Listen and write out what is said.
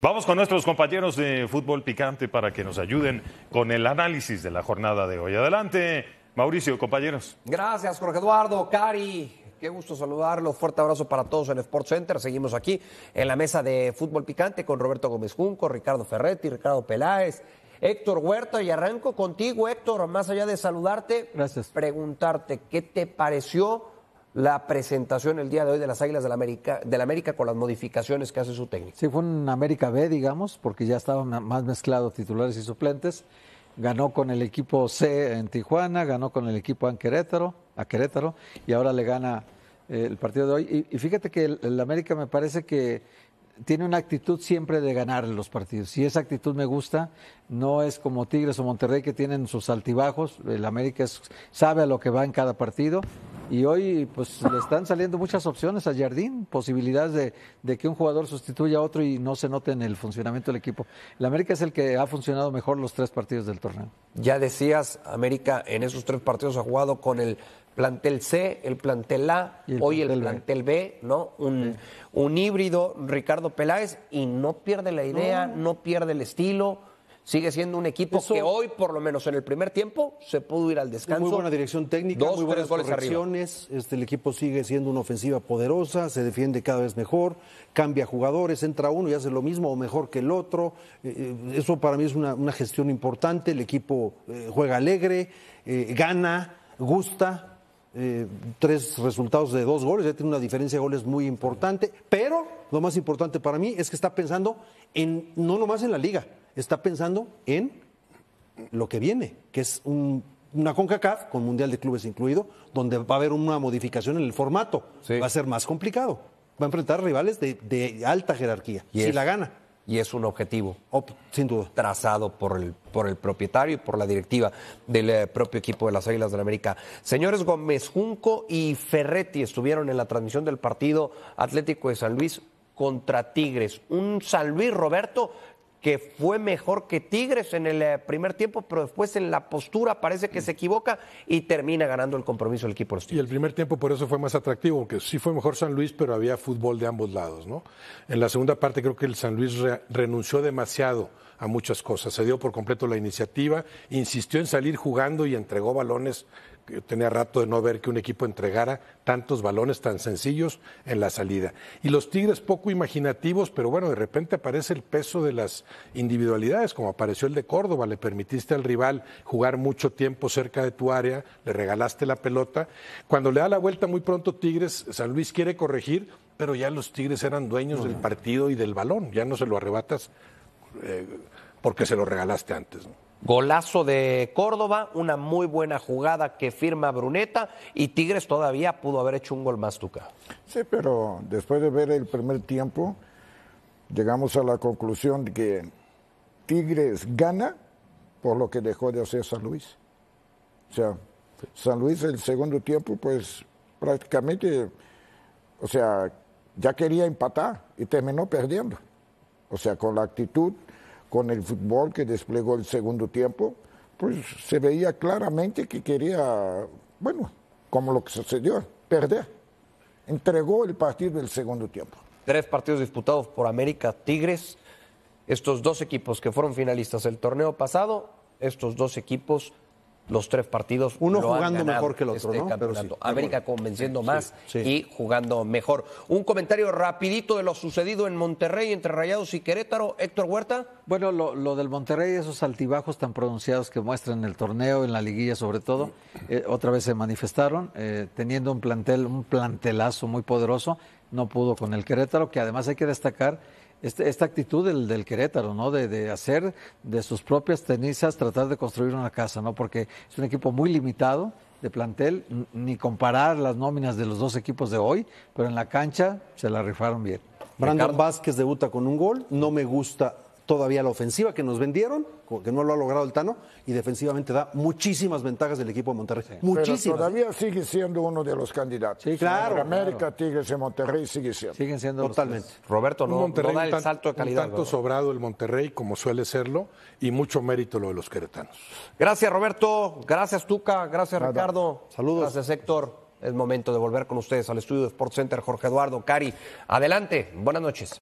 Vamos con nuestros compañeros de fútbol picante para que nos ayuden con el análisis de la jornada de hoy. Adelante, Mauricio, compañeros. Gracias, Jorge Eduardo, Cari. Qué gusto saludarlos. Fuerte abrazo para todos en Sports Center. Seguimos aquí en la mesa de fútbol picante con Roberto Gómez Junco, Ricardo Ferretti, Ricardo Peláez, Héctor Huerta. Y arranco contigo, Héctor, más allá de saludarte. Preguntarte, ¿qué te pareció? la presentación el día de hoy de las Águilas del América, de la América con las modificaciones que hace su técnico. Sí, fue un América B, digamos, porque ya estaban más mezclados titulares y suplentes. Ganó con el equipo C en Tijuana, ganó con el equipo a Querétaro, a Querétaro y ahora le gana eh, el partido de hoy. Y, fíjate que el, América me parece que tiene una actitud siempre de ganar los partidos y esa actitud me gusta. No es como Tigres o Monterrey que tienen sus altibajos. El América sabe a lo que va en cada partido y hoy pues le están saliendo muchas opciones a Jardín, posibilidades de, que un jugador sustituya a otro y no se note en el funcionamiento del equipo. El América es el que ha funcionado mejor los tres partidos del torneo. Ya decías, América en esos tres partidos ha jugado con el plantel C, el plantel A, hoy el plantel B, ¿no? Un, un, híbrido, Ricardo Peláez, y no pierde la idea, no pierde el estilo Sigue siendo un equipo que hoy, por lo menos en el primer tiempo, se pudo ir al descanso. Muy buena dirección técnica, muy buenas goles Este, el equipo sigue siendo una ofensiva poderosa, se defiende cada vez mejor, cambia jugadores, entra uno y hace lo mismo o mejor que el otro. Eh, eh, eso para mí es una, gestión importante. El equipo eh, juega alegre, gana, gusta. tres resultados de dos goles, ya tiene una diferencia de goles muy importante, pero lo más importante para mí es que está pensando en no nomás en la liga, está pensando en lo que viene, que es una una CONCACAF con Mundial de Clubes incluido, donde va a haber una modificación en el formato. Va a ser más complicado. Va a enfrentar rivales de, alta jerarquía, y si es, la gana. Y es un objetivo. sin duda. Trazado por el, por el propietario y por la directiva del eh, propio equipo de las Águilas del la América. Señores Gómez Junco y Ferretti estuvieron en la transmisión del partido Atlético de San Luis contra Tigres. Un San Luis Roberto que fue mejor que Tigres en el eh, primer tiempo, pero después en la postura parece que se equivoca y termina ganando el compromiso el equipo Y el primer tiempo por eso fue más atractivo, aunque sí fue mejor San Luis, pero había fútbol de ambos lados, ¿no? En la segunda parte creo que el San Luis renunció demasiado a muchas cosas. Se dio por completo la iniciativa, insistió en salir jugando y entregó balones. Yo tenía rato de no ver que un equipo entregara tantos balones tan sencillos en la salida. Y los Tigres poco imaginativos, pero bueno, de repente aparece el peso de las individualidades, como apareció el de Córdoba, le permitiste al rival jugar mucho tiempo cerca de tu área, le regalaste la pelota. Cuando le da la vuelta muy pronto Tigres, San Luis quiere corregir, pero ya los Tigres eran dueños del partido y del balón, ya no se lo arrebatas eh, porque se lo regalaste antes. Golazo de Córdoba, una muy buena jugada que firma Bruneta y Tigres todavía pudo haber hecho un gol más Tuca. Sí, pero después de ver el primer tiempo, llegamos a la conclusión de que Tigres gana por lo que dejó de hacer San Luis. O sea, San Luis el segundo tiempo, pues prácticamente, o sea, ya quería empatar y terminó perdiendo o sea, con la actitud, con el fútbol que desplegó el segundo tiempo, pues se veía claramente que quería, bueno, como lo que sucedió, perder. Entregó el partido del segundo tiempo. Tres partidos disputados por América Tigres, estos dos equipos que fueron finalistas el torneo pasado, estos dos equipos los tres partidos. Uno jugando mejor que el otro, este América convenciendo más y jugando mejor. Un comentario rapidito de lo sucedido en Monterrey entre Rayados y Querétaro, Héctor Huerta. Bueno, lo, del Monterrey, esos altibajos tan pronunciados que muestran en el torneo, en la liguilla sobre todo, eh, otra vez se manifestaron, eh, teniendo un plantel, un plantelazo muy poderoso, no pudo con el Querétaro, que además hay que destacar este, esta actitud del, del Querétaro, ¿no? De, hacer de sus propias tenizas tratar de construir una casa, ¿no? Porque es un equipo muy limitado de plantel, ni comparar las nóminas de los dos equipos de hoy, pero en la cancha se la rifaron bien. Brandon Vázquez debuta con un gol, no me gusta todavía la ofensiva que nos vendieron, que no lo ha logrado el Tano, y defensivamente da muchísimas ventajas del equipo de Monterrey. muchísimas. Pero todavía sigue siendo uno de los candidatos. Sí, claro. América, Tigres y Monterrey sigue siendo. Siguen siendo totalmente. Roberto no, da el salto de tanto sobrado el Monterrey como suele serlo y mucho mérito lo de los queretanos. Gracias Roberto, gracias Tuca, gracias Ricardo. Saludos. Gracias Héctor. Es momento de volver con ustedes al estudio de Sports Center. Jorge Eduardo, Cari, adelante. Buenas noches.